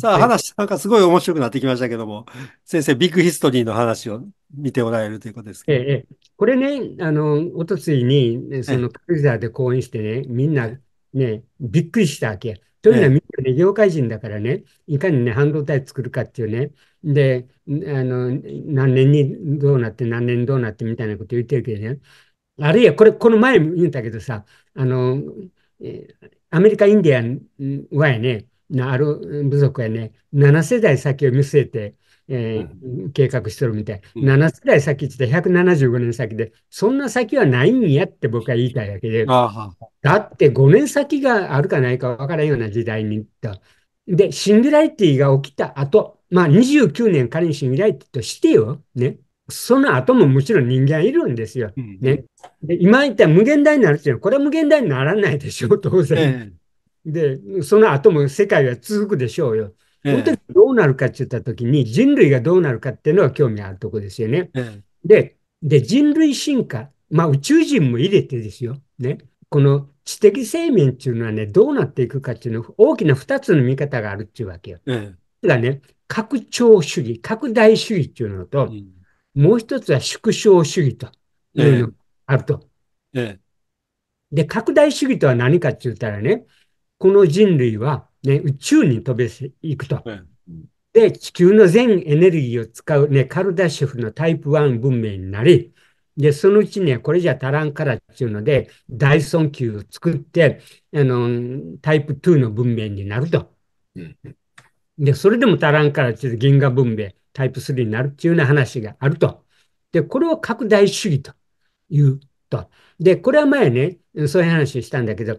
さあ、話、なんかすごい面白くなってきましたけども、先生、ビッグヒストリーの話を見ておられるということですか、ええ、これね、あの、おとついに、その、軽井で講演してね、みんな、ね、びっくりしたわけ。というのは、みんなね、業界人だからね、いかにね、半導体作るかっていうね、で、あの、何年にどうなって、何年どうなってみたいなこと言ってるけどね、あるいは、これ、この前も言うんだけどさ、あの、アメリカ、インディアンはやね、のある部族やね、7世代先を見据えて、えー、計画してるみたい。7世代先って175年先で、そんな先はないんやって僕は言いたいわけで、だって5年先があるかないかわからんような時代にと。で、シンデライティが起きた後、まあ29年仮にシンデライティとしてよ、ね。その後ももちろん人間いるんですよ。ね、で今言った無限大になるっていうのは、これは無限大にならないでしょう、当然。ええで、その後も世界は続くでしょうよ。本当にどうなるかって言った時に、人類がどうなるかっていうのは興味あるとこですよね。で、で人類進化、まあ宇宙人も入れてですよ。ね。この知的生命っていうのはね、どうなっていくかっていうのは大きな2つの見方があるっていうわけよ。がね、拡張主義、拡大主義っていうのと、うん、もう一つは縮小主義というのがあると。えええ、で、拡大主義とは何かって言ったらね、この人類は、ね、宇宙に飛び行くと。で、地球の全エネルギーを使う、ね、カルダシェフのタイプ1文明になり、で、そのうちね、これじゃ足らんからっていうので、大損球を作って、あの、タイプ2の文明になると。で、それでも足らんからっていう銀河文明、タイプ3になるっていうような話があると。で、これを拡大主義というと。で、これは前ね、そういう話したんだけど、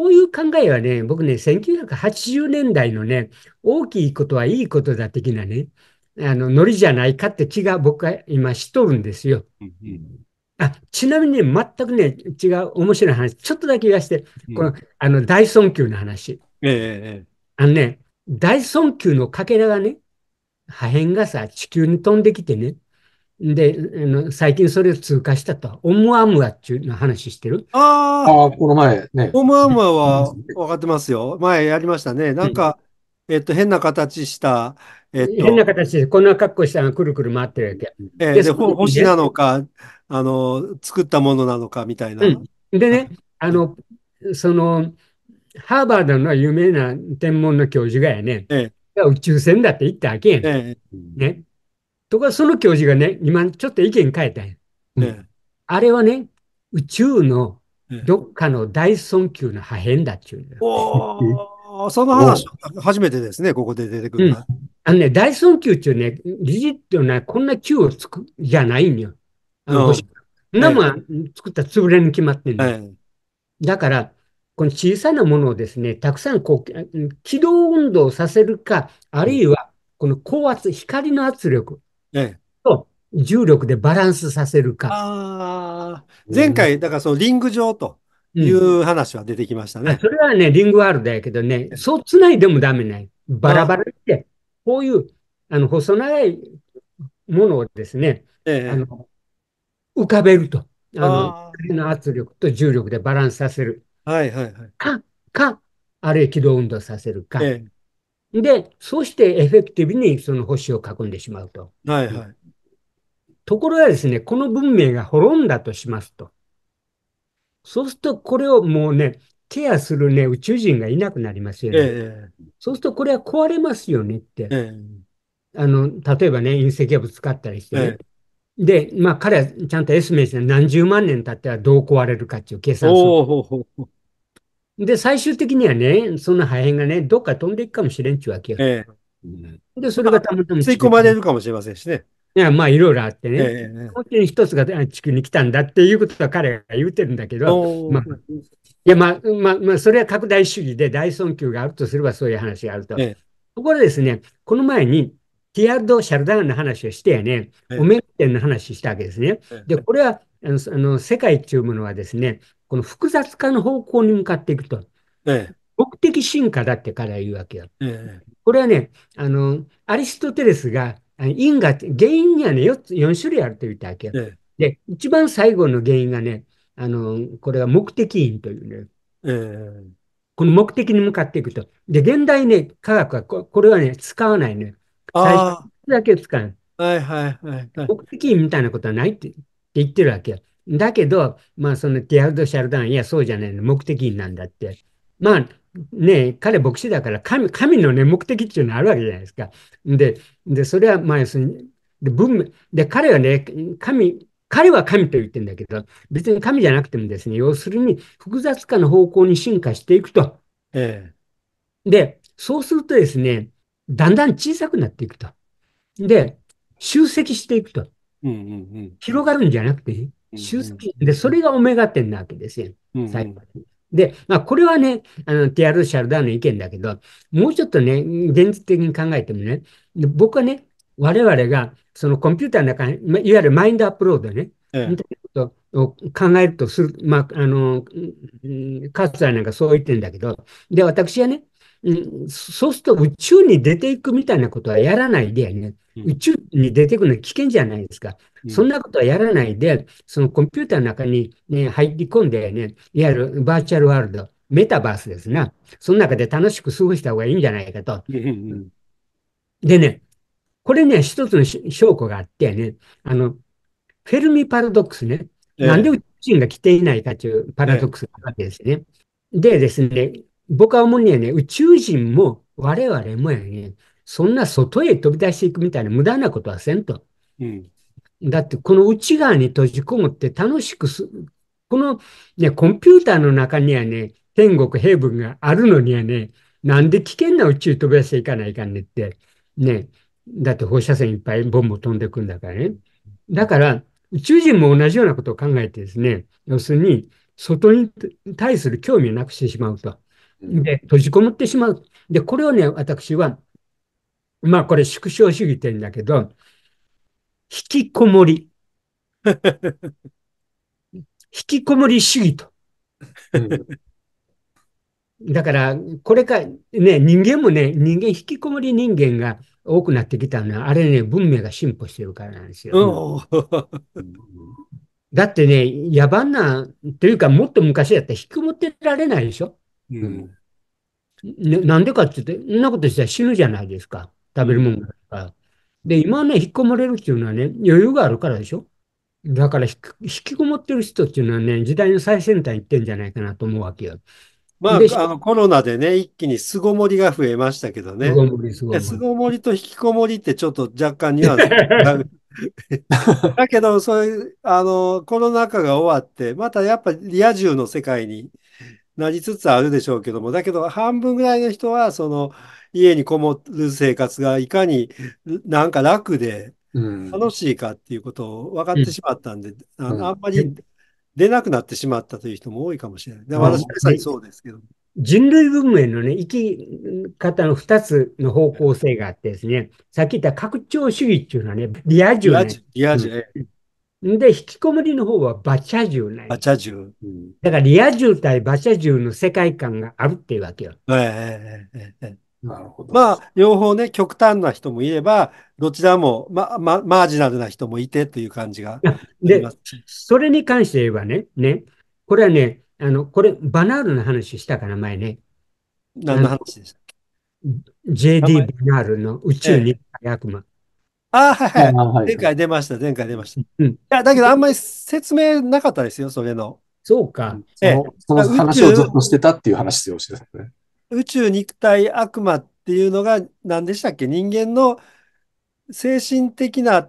こういう考えはね、僕ね、1980年代のね、大きいことはいいことだ的なね、あの、ノリじゃないかって気が僕は今しとるんですよ。あちなみに、ね、全くね、違う面白い話、ちょっとだけ言わして、このあの大尊球の話。ええ、あのね、大尊球のかけらがね、破片がさ、地球に飛んできてね、で、最近それを通過したと。オムアムアっていうの話してるああ、この前ね。オムアムアは分かってますよ。前やりましたね。なんか、うん、えっと、変な形した、えっと、変な形で、こんな格好したのくるくる回ってるわけ。えー、で、で星なのか、あの、作ったものなのかみたいな。うん、でね、あの、その、ハーバードの有名な天文の教授がやね、ええ、宇宙船だって言ったわけやね。ええねところがその教授がね、今ちょっと意見変えたんや。ね、あれはね、宇宙のどっかの大損球の破片だっちゅう、ね。おー、その話、初めてですね、ここで出てくる、うん、あのね、大損球っていうね、リジットはこんな球をつく、じゃないんよ。あの、うん、生、はい、作ったら潰れに決まってんだ、はい、だから、この小さなものをですね、たくさんこう、軌道運動させるか、あるいは、この高圧、光の圧力。と重力でバランスさせるか。前回、だからそのリング上という話は出てきましたね。うん、それはね、リングワールドやけどね、そうつないでもダメない。バラバラって、こういう、あの、細長いものをですね、ええ、あの浮かべると。あの、の圧力と重力でバランスさせる。はいはいはい。か、か、あれ、軌道運動させるか。ええで、そしてエフェクティブにその星を囲んでしまうと。はいはい。ところがですね、この文明が滅んだとしますと。そうすると、これをもうね、ケアするね、宇宙人がいなくなりますよね。ええ、そうすると、これは壊れますよねって。え、あの例えばね、隕石がぶつかったりしてね。で、まあ、彼はちゃんとエスメージで何十万年経ったらどう壊れるかっていう計算する。で、最終的にはね、その破片がね、どっか飛んでいくかもしれんちゅうわけよ。えで、それがたまたま。吸い込まれるかもしれませんしね。いや、まあ、いろいろあってね。え本当に一つが地球に来たんだっていうことは彼が言うてるんだけど、まあ、いや、まあ、まあ、まあ、それは拡大主義で大損敬があるとすればそういう話があると。えところですね、この前に、ティアルド・シャルダーンの話をしてやね、お面店の話したわけですね。で、これは、あの、世界っていうものはですね、この複雑化の方向に向かっていくと。ええ、目的進化だってから言うわけよ。ええ、これはね、あの、アリストテレスが、因果って、原因にはね4つ、4種類あると言ったわけよ。ええ、で、一番最後の原因がね、あの、これは目的因というね。ええこの目的に向かっていくと。で、現代ね、科学はこ、これはね、使わないね。最初だけ使う。はいはいはい、目的みたいなことはないって言ってるわけよ。だけど、まあそのティアルド・シャルダン、いや、そうじゃないの、目的なんだって。まあね、彼牧師だから神、神のね、目的っていうのあるわけじゃないですか。で、で、それはまあ要するに、で、文明、で、彼はね、神、彼は神と言ってるんだけど、別に神じゃなくてもですね、要するに複雑化の方向に進化していくと。ええ、で、そうするとですね、だんだん小さくなっていくと。で、集積していくと。うんうんうん、広がるんじゃなくて、で、それがオメガ点なわけですよ。最後まで。で、まあ、これはね、あの、ティアル・シャルダーの意見だけど、もうちょっとね、現実的に考えてもね、僕はね、我々が、そのコンピューターの中に、いわゆるマインドアップロードね、みたいなことを考えるとする、まあ、あの、カツさんなんかそう言ってるんだけど、で、私はね、そうすると宇宙に出ていくみたいなことはやらないでね、宇宙に出ていくのは危険じゃないですか。そんなことはやらないで、そのコンピューターの中に、ね、入り込んでね、いわゆるバーチャルワールド、メタバースですな。その中で楽しく過ごした方がいいんじゃないかと。でね、これね、一つの証拠があってね、あの、フェルミパラドックスね。えなんで宇宙人が来ていないかというパラドックスがあるわけですね。え、でですね、僕は思うにはね、宇宙人も我々もやね、そんな外へ飛び出していくみたいな無駄なことはせんと。うん、だってこの内側に閉じこもって楽しくす、このね、コンピューターの中にはね、天国、平文があるのにはね、なんで危険な宇宙飛び出していかないかんねって、ね、だって放射線いっぱいボンボン飛んでくんだからね。だから、宇宙人も同じようなことを考えてですね、要するに、外に対する興味をなくしてしまうと。で、閉じこもってしまう。で、これをね、私は、まあこれ縮小主義って言うんだけど、引きこもり。引きこもり主義と。だから、これから、ね、人間もね、人間、引きこもり人間が多くなってきたのは、あれね、文明が進歩してるからなんですよ。だってね、野蛮な、というか、もっと昔だったら引きこもってられないでしょ。うん、ななんでかって言って、そんなことしたら死ぬじゃないですか。食べるもんが。かで、今ね、引きこもれるっていうのはね、余裕があるからでしょ。だから引きこもってる人っていうのはね、時代の最先端行ってんじゃないかなと思うわけよ。まあ、あのコロナでね、一気に巣ごもりが増えましたけどね。巣ごもり、巣ごもり。巣ごもりと引きこもりってちょっと若干には。だけど、そういう、あの、コロナ禍が終わって、またやっぱリア充の世界になりつつあるでしょうけども、だけど半分ぐらいの人は、その、家にこもる生活がいかになんか楽で楽しいかっていうことを分かってしまったんで、うん、ああんまり出なくなってしまったという人も多いかもしれない。で私そうですけど。人類文明のね、生き方の2つの方向性があってですね、さっき言った拡張主義っていうのはね、リア充、ね、リア充、うん、で、引きこもりの方はバチャ充ね。バチャ充。うん、だからリア充対バチャ充の世界観があるっていうわけよ。ええええええ。なるほど。まあ、両方ね、極端な人もいれば、どちらも、ま、ま、マージナルな人もいてという感じが で、それに関して言えばね、ね、これはね、あの、これ、バナールの話したから前ね。何の話でしたっけ ?JD バナールの宇宙に悪魔。ええ、あはいはい。はい、前回出ました、前回出ました。うん、いや、だけどあんまり説明なかったですよ、それの。そうか。ええ、その話をずっとしてたっていう話ですよ、ね。宇宙肉体悪魔っていうのが何でしたっけ人間の精神的な。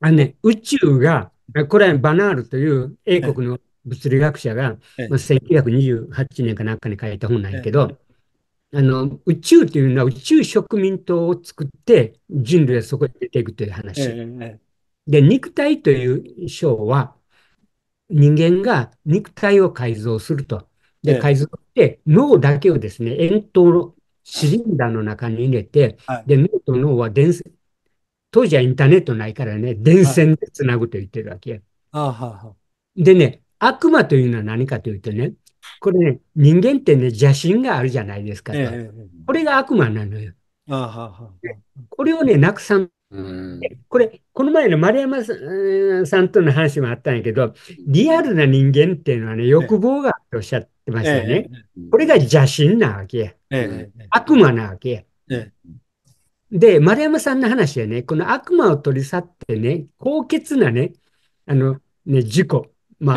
あのね、宇宙が、これはバナールという英国の物理学者が、まあ、1928年かなんかに書いた本なんやけど、あの宇宙というのは宇宙植民島を作って人類はそこへ出ていくという話。で、肉体という章は人間が肉体を改造すると。で、改造して、脳だけをですね、円筒のシリンダーの中に入れて、はい、で、脳と脳は電線、当時はインターネットないからね、電線でつなぐと言ってるわけ。はいでね、悪魔というのは何かというとね、これね、人間ってね、邪心があるじゃないですか。ええ、これが悪魔なのよ。これをね、なくさん。これ、この前の丸山さんとの話もあったんやけど、リアルな人間っていうのはね、欲望があるとおっしゃってってましたよね。これが邪神なわけや。悪魔なわけや。で、丸山さんの話はね、この悪魔を取り去ってね、高潔なね、あの、ね、事故、まあ、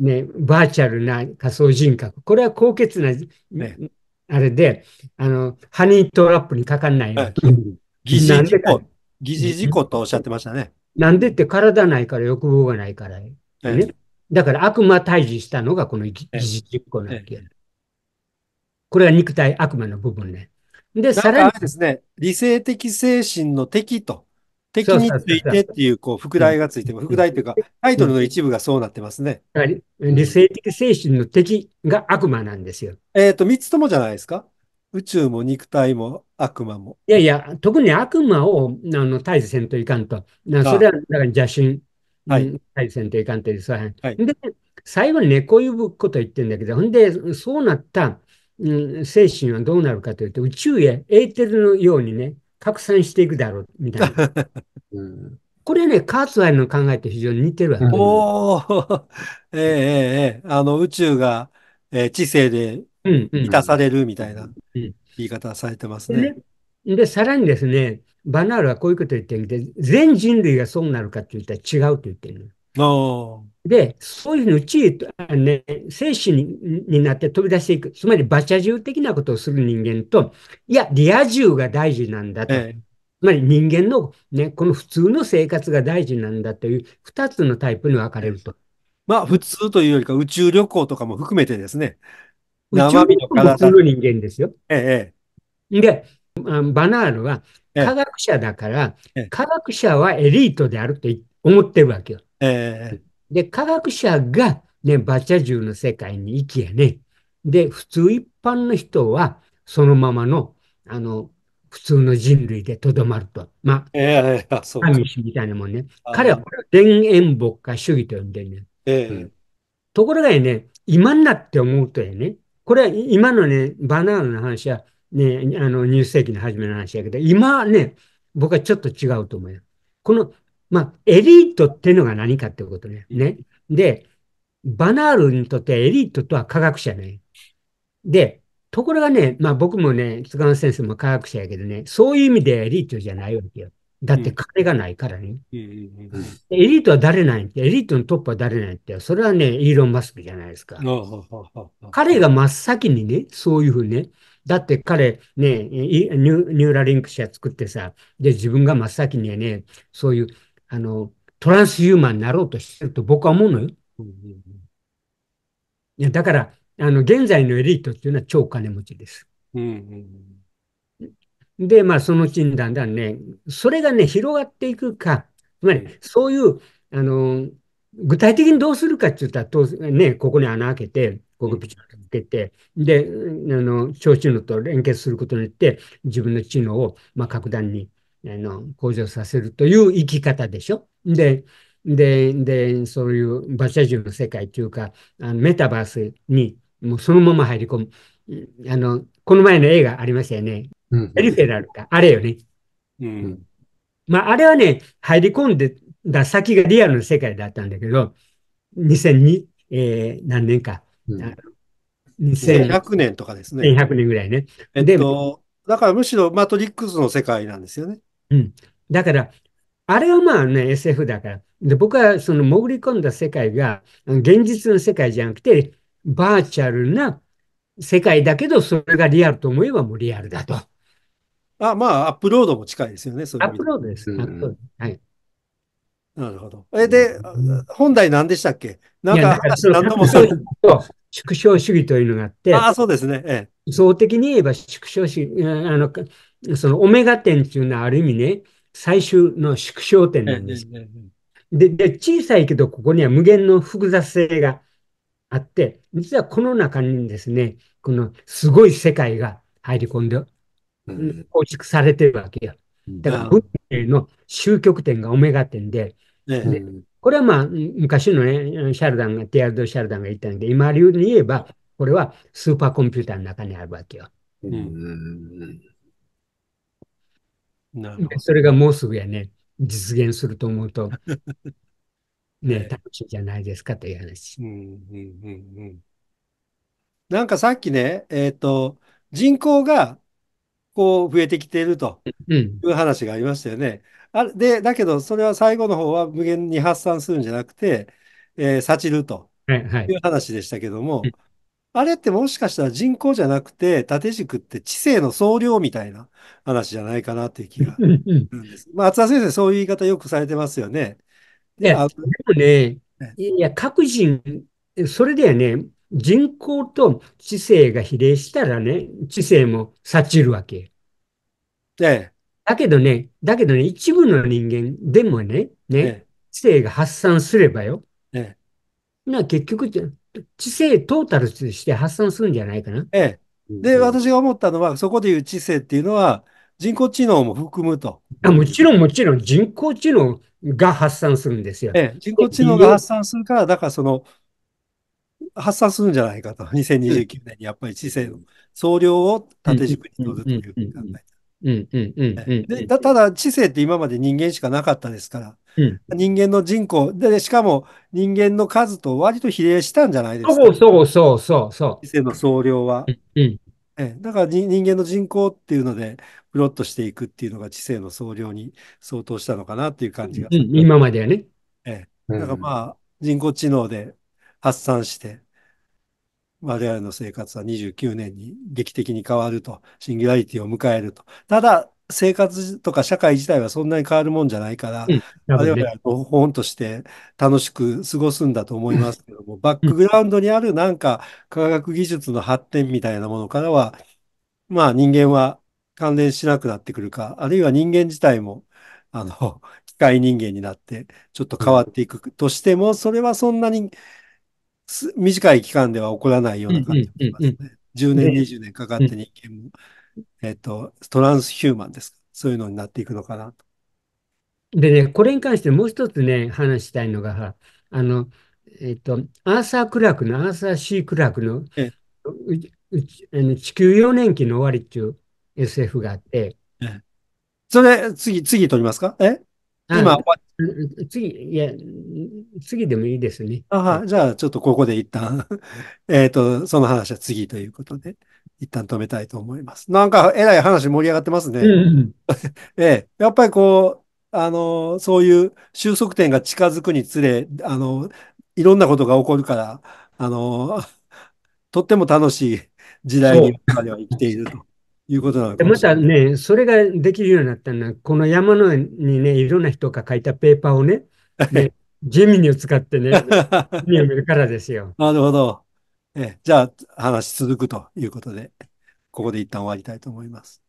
ね、バーチャルな仮想人格。これは高潔な、あれで、あの、ハニートラップにかかんないわけ。疑似事故、疑似事故とおっしゃってましたね。なんでって体ないから欲望がないから、ね。だから悪魔退治したのがこの疑似実行なわけ。これは肉体、悪魔の部分ね。で、さらに。ですね、理性的精神の敵と、敵についてっていう、こう、副題がついてます。副題というか、タイトルの一部がそうなってますね。理性的精神の敵が悪魔なんですよ。えっと、三つともじゃないですか宇宙も肉体も悪魔も。いやいや、特に悪魔をあの退治せんといかんと。それはだから邪神、はい。対戦定鑑定でさ、はい。で、最後に猫呼ぶこと言ってるんだけど、ほんで、そうなった、うん、精神はどうなるかというと、宇宙へエーテルのようにね、拡散していくだろう、みたいな。うん、これね、カーツワイルの考えと非常に似てるわけ、おー、えー、ええー、あの、宇宙が、えー、知性で満たされるみたいな言い方されてますね。で、さらにですね、バナールはこういうことを言っていで、全人類がそうなるかって言ったら違うと言ってるあで、そういうふうにうち、ね、精神になって飛び出していく。つまり、馬車獣的なことをする人間と、いや、リア充が大事なんだと。ええ、つまり、人間の、ね、この普通の生活が大事なんだという2つのタイプに分かれると。まあ、普通というよりか、宇宙旅行とかも含めてですね。宇宙旅行も普通の人間ですよ。ええ。で、バナールは科学者だから、ええ、科学者はエリートであると思ってるわけよ。え、で、科学者が、ね、バチャ銃の世界に行きやね。で、普通一般の人は、そのままの、あの、普通の人類でとどまると。まあ、え神主みたいなもんね。彼はこれを田園牧歌主義と呼んでるね。えうん、ところがね、今になって思うとやね、これは今のね、バナールの話は、ね、あの、ニ世紀の初めの話やけど、今はね、僕はちょっと違うと思うよ。この、まあ、エリートってのが何かってことね。ね。で、バナールにとってエリートとは科学者ね。で、ところがね、まあ僕もね、津川先生も科学者やけどね、そういう意味でエリートじゃないわけよ。だって金がないからね。うん、エリートは誰なんって、エリートのトップは誰なんって、それはね、イーロン・マスクじゃないですか。彼が真っ先にね、そういうふうにね、だって彼ね、ニューラリンク社作ってさ、で、自分が真っ先にね、そういう、あの、トランスユーマンになろうとしてると僕は思うのよ。うんうん、だから、あの、現在のエリートっていうのは超金持ちです。うんうん、で、まあ、その診断だんだんね、それがね、広がっていくか、つまり、そういう、あの、具体的にどうするかって言ったら、ね、ここに穴開けて、ここピチッと開けて、で、あの、小知能と連結することによって、自分の知能を、まあ、格段に、あの、向上させるという生き方でしょ。で、で、で、そういうバ車ャジュの世界というか、あのメタバースに、もうそのまま入り込む。あの、この前の映画ありましたよね。うん、エリフェラルか。あれよね。うん。まあ、あれはね、入り込んでだ先がリアルの世界だったんだけど、2002、えー、何年か。うん、1100年とかですね。1100年ぐらいね。えっと、だからむしろマトリックスの世界なんですよね。うん。だから、あれはまあね、SF だから。で、僕はその潜り込んだ世界が、現実の世界じゃなくて、バーチャルな世界だけど、それがリアルと思えばもうリアルだと。あ、まあ、アップロードも近いですよね、そアップロードです。うん、はい。なるほど。え、で、本来何でしたっけなんか何度もする。縮小主義というのがあって、あそうですね。ええ、総的に言えば縮小主義、あの、そのオメガ点っていうのはある意味ね、最終の縮小点なんです。ね。でで、小さいけど、ここには無限の複雑性があって、実はこの中にですね、このすごい世界が入り込んで、構築されてるわけよ。だから、文明の終局点がオメガ点で、これはまあ、昔のね、シャルダンが、ティアルド・シャルダンが言ったんで、今流に言えば、これはスーパーコンピューターの中にあるわけよ。それがもうすぐやね、実現すると思うと、ね、楽しいじゃないですかという話。うんうんうんうん、なんかさっきね、えっ、ー、と、人口がこう増えてきているという話がありましたよね。うんあで、だけど、それは最後の方は無限に発散するんじゃなくて、えー、さちるという話でしたけども、あれってもしかしたら人口じゃなくて、縦軸って知性の総量みたいな話じゃないかなっていう気がするんです。まあ、厚田先生、そういう言い方よくされてますよね。いや、でもね、いや、各人、それではね、人口と知性が比例したらね、知性もさちるわけ。ええ。だけどね、だけどね、一部の人間でもね、ね、知性が発散すればよ。ええ。な結局、知性トータルとして発散するんじゃないかな。ええ。で、うん、私が思ったのは、そこでいう知性っていうのは、人工知能も含むと。あもちろん、もちろん、人工知能が発散するんですよ。ええ、人工知能が発散するから、だからその、発散するんじゃないかと、2029年にやっぱり知性の総量を縦軸に取るという考え。でただ知性って今まで人間しかなかったですから、うん、人間の人口で、しかも人間の数と割と比例したんじゃないですか。そうそうそうそうそう。知性の総量は。うん、えだから人間の人口っていうので、プロットしていくっていうのが知性の総量に相当したのかなっていう感じが、うん、今まではね。ええ、だからまあ、人工知能で発散して、我々の生活は29年に劇的に変わると、シンギュラリティを迎えると。ただ、生活とか社会自体はそんなに変わるもんじゃないから、うんね、我々は本として楽しく過ごすんだと思いますけども、バックグラウンドにあるなんか科学技術の発展みたいなものからは、まあ人間は関連しなくなってくるか、あるいは人間自体も、あの、機械人間になって、ちょっと変わっていくとしても、それはそんなに短い期間では起こらないような感じがしますね。10年、20年かかって人間も、えっと、トランスヒューマンですか。そういうのになっていくのかなと。でね、これに関してもう一つね、話したいのが、あの、えっと、アーサー・クラークの、アーサー・シー・クラークの、地球4年期の終わりっていう SF があって、それ、次、次取りますかえ今、次、いや、次でもいいですね。あは、じゃあ、ちょっとここで一旦 えっと、その話は次ということで、一旦止めたいと思います。なんか、えらい話盛り上がってますね。うん、ええ、やっぱりこう、あの、そういう収束点が近づくにつれ、あの、いろんなことが起こるから、あの、とっても楽しい時代に我では生きていると。いうことなのかもまたね、それができるようになったのは、この山のにね、いろんな人が書いたペーパーをね、ねジェミニを使ってね、読めるからですよ。なるほど。えじゃあ、話続くということで、ここで一旦終わりたいと思います。